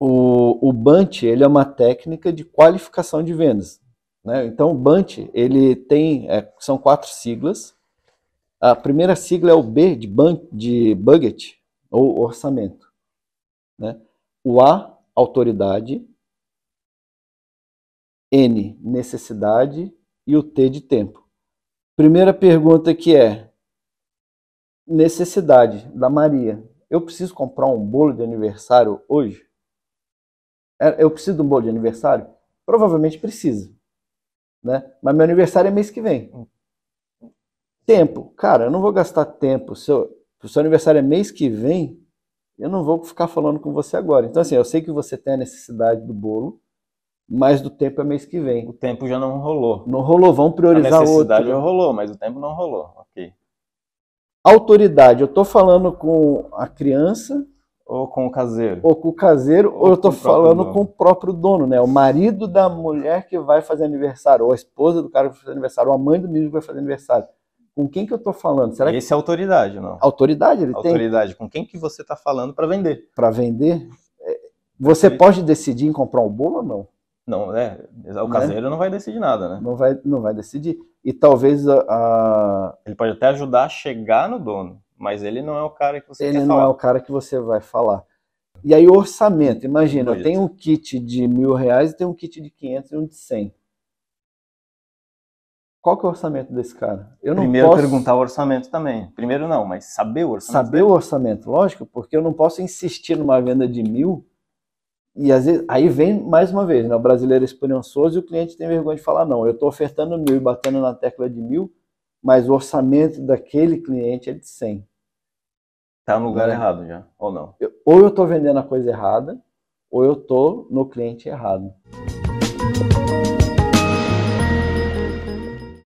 o, o ele é uma técnica de qualificação de vendas. Né? Então, o Bunch ele tem, é, são quatro siglas. A primeira sigla é o B de, ban, de budget, ou orçamento. Né? O A, autoridade. N, necessidade. E o T de tempo. Primeira pergunta que é, necessidade da Maria. Eu preciso comprar um bolo de aniversário hoje? É, eu preciso de um bolo de aniversário? Provavelmente precisa. Né? Mas meu aniversário é mês que vem. Hum. Tempo. Cara, eu não vou gastar tempo. Se o seu aniversário é mês que vem, eu não vou ficar falando com você agora. Então, assim, eu sei que você tem a necessidade do bolo, mas do tempo é mês que vem. O tempo já não rolou. Não rolou, vamos priorizar outro. A necessidade outro. já rolou, mas o tempo não rolou. Ok. Autoridade. Eu estou falando com a criança, ou com o caseiro. Ou com o caseiro, ou, ou eu tô falando com o próprio dono, né? O marido da mulher que vai fazer aniversário, ou a esposa do cara que vai fazer aniversário, ou a mãe do menino que vai fazer aniversário. Com quem que eu tô falando? Será Esse que... é autoridade, não? Autoridade, ele autoridade. tem? Autoridade. Com quem que você tá falando para vender? Para vender? É, você é. pode decidir em comprar um bolo ou não? Não, é. O né? caseiro né? não vai decidir nada, né? Não vai, não vai decidir. E talvez a, Ele pode até ajudar a chegar no dono mas ele não é o cara que você Ele não é falar. é o cara que você vai falar. E aí orçamento, imagina, eu tenho um kit de mil reais e tenho um kit de 500 e um de 100. Qual que é o orçamento desse cara? Eu não Primeiro posso... perguntar o orçamento também. Primeiro não, mas saber o orçamento. Saber dele. o orçamento, lógico, porque eu não posso insistir numa venda de mil e às vezes, aí vem mais uma vez, né, o brasileiro é esperançoso e o cliente tem vergonha de falar não. Eu estou ofertando mil e batendo na tecla de mil, mas o orçamento daquele cliente é de 100. Está no lugar é. errado já, ou não? Eu, ou eu estou vendendo a coisa errada, ou eu estou no cliente errado.